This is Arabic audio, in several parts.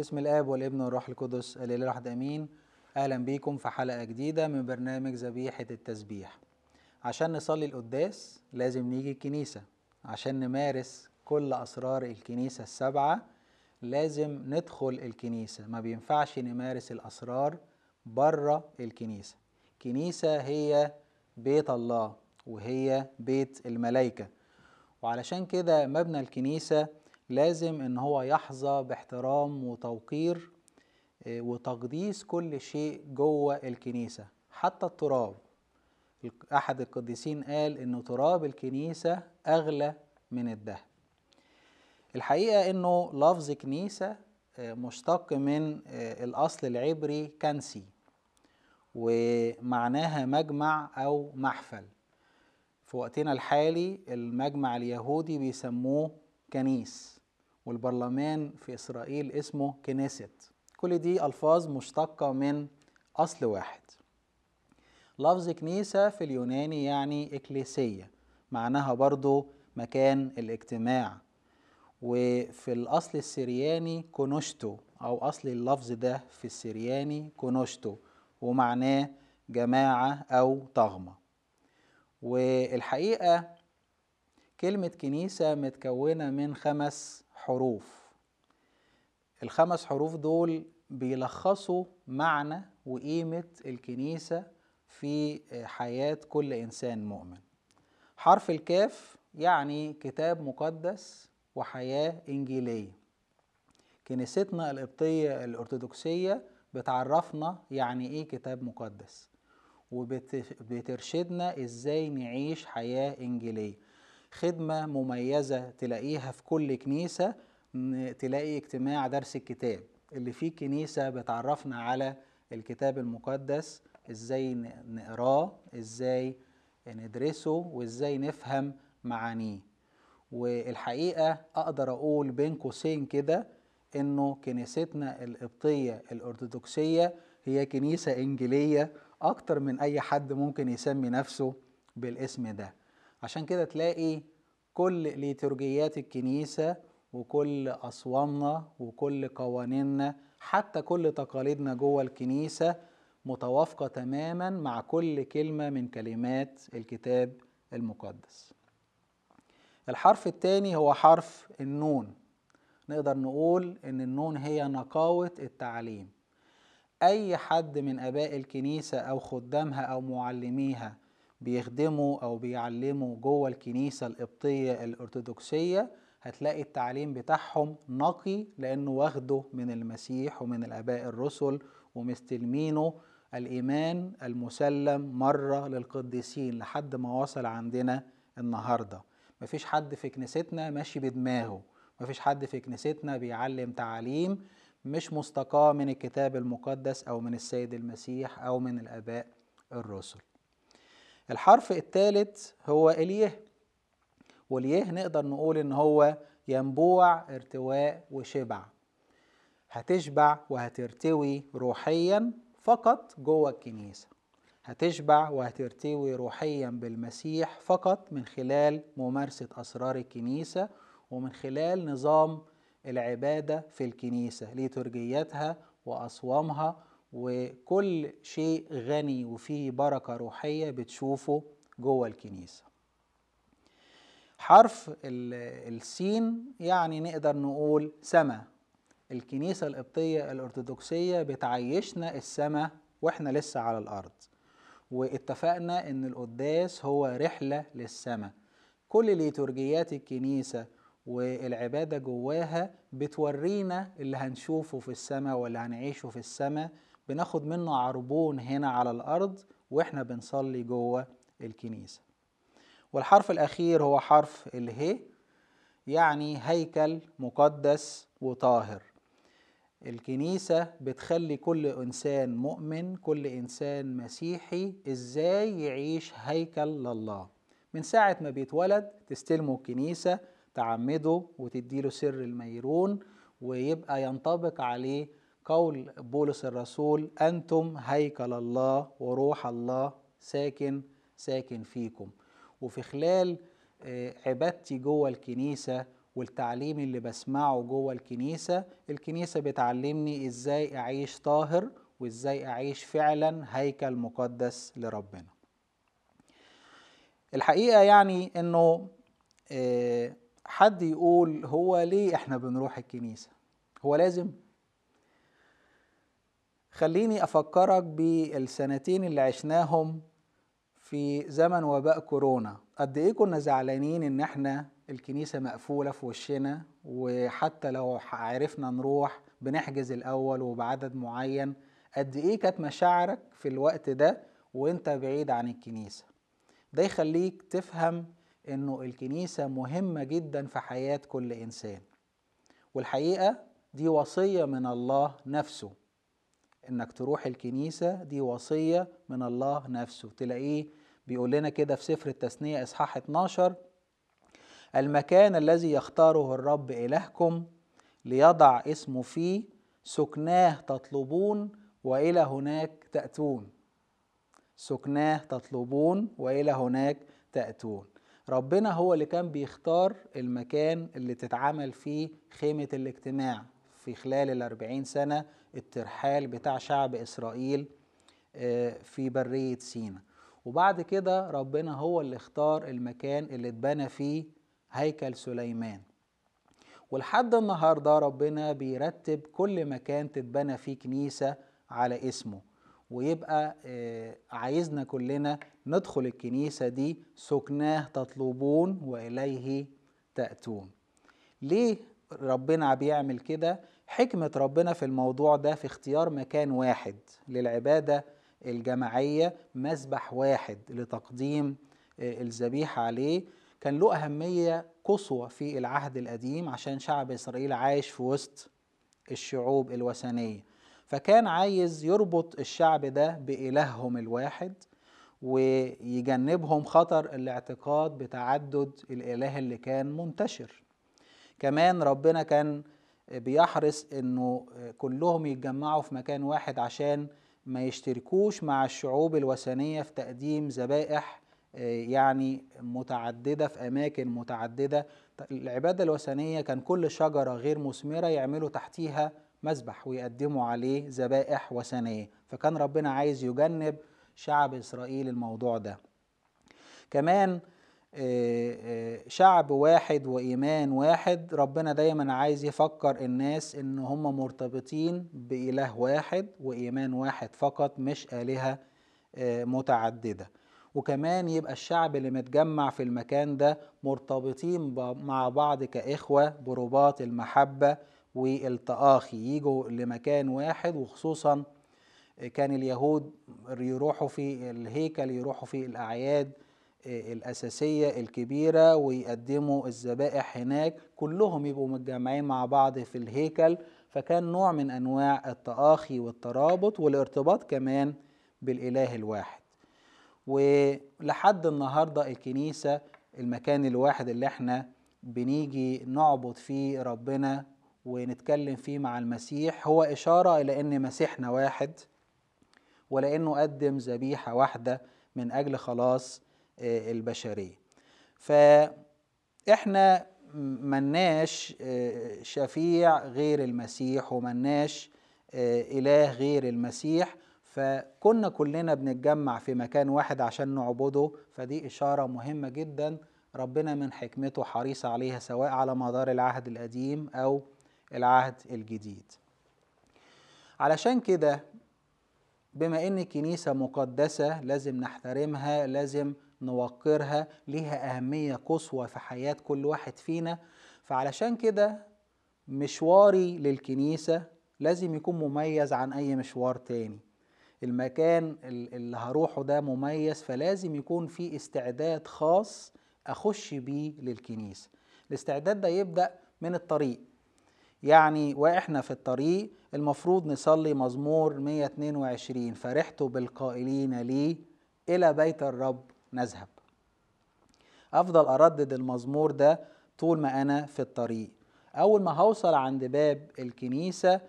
بسم الاب والابن والروح القدس الاله الواحد امين اهلا بيكم في حلقه جديده من برنامج ذبيحه التسبيح عشان نصلي القداس لازم نيجي الكنيسه عشان نمارس كل اسرار الكنيسه السبعه لازم ندخل الكنيسه ما بينفعش نمارس الاسرار بره الكنيسه الكنيسه هي بيت الله وهي بيت الملائكه وعلشان كده مبنى الكنيسه لازم ان هو يحظى باحترام وتوقير آه، وتقديس كل شيء جوه الكنيسة حتى التراب أحد القديسين قال إن تراب الكنيسة أغلى من الذهب الحقيقة إنه لفظ كنيسة آه، مشتق من آه، الأصل العبري كنسي ومعناها مجمع أو محفل في وقتنا الحالي المجمع اليهودي بيسموه كنيس والبرلمان في إسرائيل اسمه كنيست كل دي ألفاظ مشتقة من أصل واحد لفظ كنيسة في اليوناني يعني إكليسية معناها برضو مكان الاجتماع وفي الأصل السرياني كونوشتو أو أصل اللفظ ده في السرياني كونوشتو ومعناه جماعة أو طغمة والحقيقة كلمة كنيسة متكونة من خمس حروف الخمس حروف دول بيلخصوا معنى وقيمة الكنيسة في حياة كل إنسان مؤمن حرف الكاف يعني كتاب مقدس وحياة إنجيلية كنيستنا القبطية الأرثوذكسية بتعرفنا يعني إيه كتاب مقدس وبترشدنا إزاي نعيش حياة إنجيلية خدمة مميزة تلاقيها في كل كنيسة تلاقي اجتماع درس الكتاب اللي فيه كنيسة بتعرفنا على الكتاب المقدس ازاي نقراه ازاي ندرسه وازاي نفهم معانيه والحقيقة أقدر أقول بين قوسين كده إنه كنيستنا القبطية الأرثوذكسية هي كنيسة إنجيلية أكتر من أي حد ممكن يسمي نفسه بالاسم ده عشان كده تلاقي كل ليتورجيات الكنيسة وكل أصوامنا وكل قوانيننا حتى كل تقاليدنا جوه الكنيسة متوافقة تماما مع كل كلمة من كلمات الكتاب المقدس الحرف الثاني هو حرف النون نقدر نقول ان النون هي نقاوة التعليم اي حد من اباء الكنيسة او خدامها او معلميها بيخدموا أو بيعلموا جوه الكنيسة القبطية الأرثوذكسية هتلاقي التعليم بتاعهم نقي لأنه واخده من المسيح ومن الآباء الرسل ومستلمينه الإيمان المسلم مرة للقديسين لحد ما وصل عندنا النهاردة مفيش حد في كنيستنا ماشي بدماغه مفيش حد في كنيستنا بيعلم تعاليم مش مستقاة من الكتاب المقدس أو من السيد المسيح أو من الآباء الرسل الحرف الثالث هو اليه واليه نقدر نقول ان هو ينبوع ارتواء وشبع هتشبع وهترتوي روحيا فقط جوه الكنيسه هتشبع وهترتوي روحيا بالمسيح فقط من خلال ممارسه اسرار الكنيسه ومن خلال نظام العباده في الكنيسه ليتورجياتها واصوامها وكل شيء غني وفيه بركة روحية بتشوفه جوه الكنيسة حرف السين يعني نقدر نقول سما الكنيسة القبطية الأرثوذكسية بتعيشنا السما وإحنا لسه على الأرض واتفقنا إن القداس هو رحلة للسما كل ليتورجيات الكنيسة والعبادة جواها بتورينا اللي هنشوفه في السما واللي هنعيشه في السما بناخد منه عربون هنا على الأرض وإحنا بنصلي جوه الكنيسة والحرف الأخير هو حرف اله يعني هيكل مقدس وطاهر الكنيسة بتخلي كل إنسان مؤمن كل إنسان مسيحي إزاي يعيش هيكل لله من ساعة ما بيتولد تستلمه الكنيسة تعمده وتديله سر الميرون ويبقى ينطبق عليه قول بولس الرسول أنتم هيكل الله وروح الله ساكن ساكن فيكم وفي خلال آه، عبادتي جوه الكنيسة والتعليم اللي بسمعه جوه الكنيسة الكنيسة بتعلمني إزاي أعيش طاهر وإزاي أعيش فعلا هيكل مقدس لربنا الحقيقة يعني أنه آه، حد يقول هو ليه إحنا بنروح الكنيسة هو لازم خليني أفكرك بالسنتين اللي عشناهم في زمن وباء كورونا قد إيه كنا زعلانين إن إحنا الكنيسة مقفولة في وشنا وحتى لو عرفنا نروح بنحجز الأول وبعدد معين قد إيه كانت مشاعرك في الوقت ده وإنت بعيد عن الكنيسة ده يخليك تفهم إنه الكنيسة مهمة جدا في حياة كل إنسان والحقيقة دي وصية من الله نفسه انك تروح الكنيسه دي وصيه من الله نفسه تلاقيه بيقول لنا كده في سفر التثنيه اصحاح 12 المكان الذي يختاره الرب الهكم ليضع اسمه فيه سكناه تطلبون والى هناك تاتون سكناه تطلبون والى هناك تاتون ربنا هو اللي كان بيختار المكان اللي تتعمل فيه خيمه الاجتماع في خلال الأربعين سنة الترحال بتاع شعب إسرائيل آه، في برية سينا وبعد كده ربنا هو اللي اختار المكان اللي اتبنى فيه هيكل سليمان ولحد النهاردة ربنا بيرتب كل مكان تتبنى فيه كنيسة على اسمه ويبقى آه، عايزنا كلنا ندخل الكنيسة دي سكناه تطلبون وإليه تأتون ليه ربنا بيعمل كده حكمة ربنا في الموضوع ده في اختيار مكان واحد للعبادة الجماعية مسبح واحد لتقديم آه، الذبيحة عليه كان له أهمية قصوى في العهد القديم عشان شعب إسرائيل عايش في وسط الشعوب الوثنية فكان عايز يربط الشعب ده بإلههم الواحد ويجنبهم خطر الاعتقاد بتعدد الإله اللي كان منتشر كمان ربنا كان بيحرص انه كلهم يتجمعوا في مكان واحد عشان ما يشتركوش مع الشعوب الوثنية في تقديم ذبائح آه، يعني متعددة في أماكن متعددة العبادة الوثنية كان كل شجرة غير مثمرة يعملوا تحتيها مذبح ويقدموا عليه ذبائح وثنية فكان ربنا عايز يجنب شعب إسرائيل الموضوع ده كمان آه، آه، شعب واحد وإيمان واحد ربنا دايما عايز يفكر الناس إن هم مرتبطين بإله واحد وإيمان واحد فقط مش آلهة آه، متعددة وكمان يبقى الشعب اللي متجمع في المكان ده مرتبطين مع بعض كإخوة برباط المحبة والتآخي يجوا لمكان واحد وخصوصا كان اليهود يروحوا في الهيكل يروحوا في الأعياد الأساسية الكبيرة ويقدموا الذبائح هناك كلهم يبقوا متجمعين مع بعض في الهيكل فكان نوع من أنواع التآخي والترابط والارتباط كمان بالإله الواحد ولحد النهاردة الكنيسة المكان الواحد اللي احنا بنيجي نعبد فيه ربنا ونتكلم فيه مع المسيح هو إشارة إلى أن مسيحنا واحد ولأنه قدم ذبيحة واحدة من أجل خلاص البشرية فإحنا مناش آه، شفيع غير المسيح ومناش آه، إله غير المسيح فكنا كلنا بنتجمع في مكان واحد عشان نعبده فدي إشارة مهمة جدا ربنا من حكمته حريص عليها سواء على مدار العهد القديم أو العهد الجديد علشان كده بما ان الكنيسة مقدسة لازم نحترمها لازم نوقرها ليها أهمية قصوى في حياة كل واحد فينا فعلشان كده مشواري للكنيسة لازم يكون مميز عن أي مشوار تاني المكان اللي هروحه ده مميز فلازم يكون في استعداد خاص أخش بيه للكنيسة الاستعداد ده يبدأ من الطريق يعني واحنا في الطريق المفروض نصلي مزمور 122 فرحت بالقائلين لي إلى بيت الرب نذهب افضل اردد المزمور ده طول ما انا في الطريق اول ما هوصل عند باب الكنيسه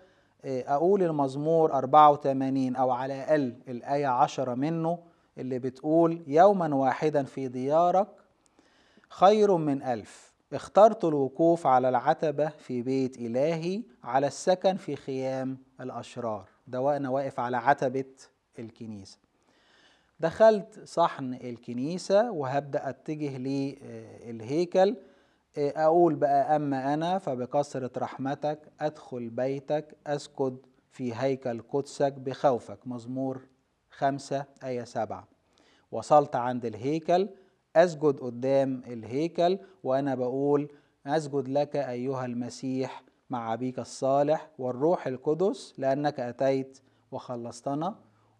آه، اقول المزمور 84 او على الاقل الايه 10 منه اللي بتقول يوما واحدا في ديارك خير من ألف اخترت الوقوف على العتبة في بيت إلهي على السكن في خيام الأشرار ده وأنا واقف على عتبة الكنيسة دخلت صحن الكنيسة وهبدأ أتجه للهيكل آه، آه، أقول بقى أما أنا فبكثرة رحمتك أدخل بيتك أسجد في هيكل قدسك بخوفك مزمور خمسة آية سبعة وصلت عند الهيكل أسجد قدام الهيكل وأنا بقول أسجد لك أيها المسيح مع أبيك الصالح والروح القدس لأنك أتيت وخلصتنا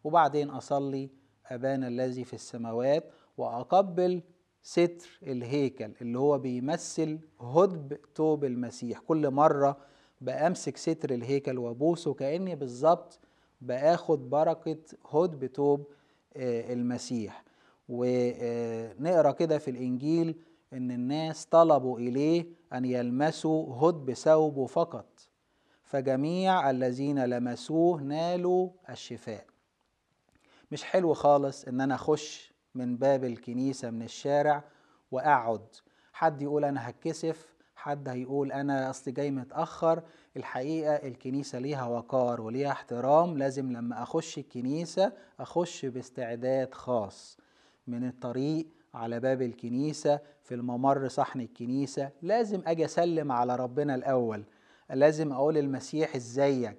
وبعدين أصلي أبانا الذي في السماوات وأقبل ستر الهيكل اللي هو بيمثل هدب توب المسيح كل مرة بأمسك ستر الهيكل وأبوسه كأني بالظبط باخد بركة هدب توب آه، المسيح ونقرا كده في الإنجيل إن الناس طلبوا إليه أن يلمسوا هدب ثوبه فقط فجميع الذين لمسوه نالوا الشفاء مش حلو خالص ان انا اخش من باب الكنيسة من الشارع واقعد حد يقول انا هتكسف حد هيقول انا اصلي جاي متاخر الحقيقه الكنيسه ليها وقار وليها احترام لازم لما اخش الكنيسه اخش باستعداد خاص من الطريق على باب الكنيسه في الممر صحن الكنيسه لازم اجي اسلم على ربنا الاول لازم اقول المسيح ازيك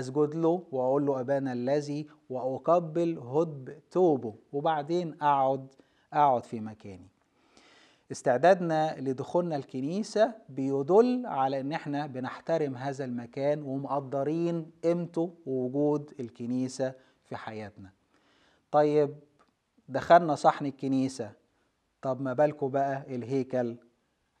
أسجد له وأقول له أبانا الذي وأقبل هدب توبه وبعدين أقعد أقعد في مكاني استعدادنا لدخولنا الكنيسة بيدل على إن إحنا بنحترم هذا المكان ومقدرين قيمته ووجود الكنيسة في حياتنا طيب دخلنا صحن الكنيسة طب ما بالكم بقى الهيكل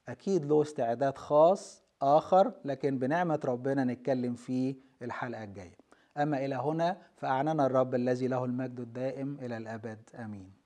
أكيد له استعداد خاص آخر لكن بنعمة ربنا نتكلم فيه الحلقة الجاية أما إلى هنا فأعنانا الرب الذي له المجد الدائم إلى الأبد آمين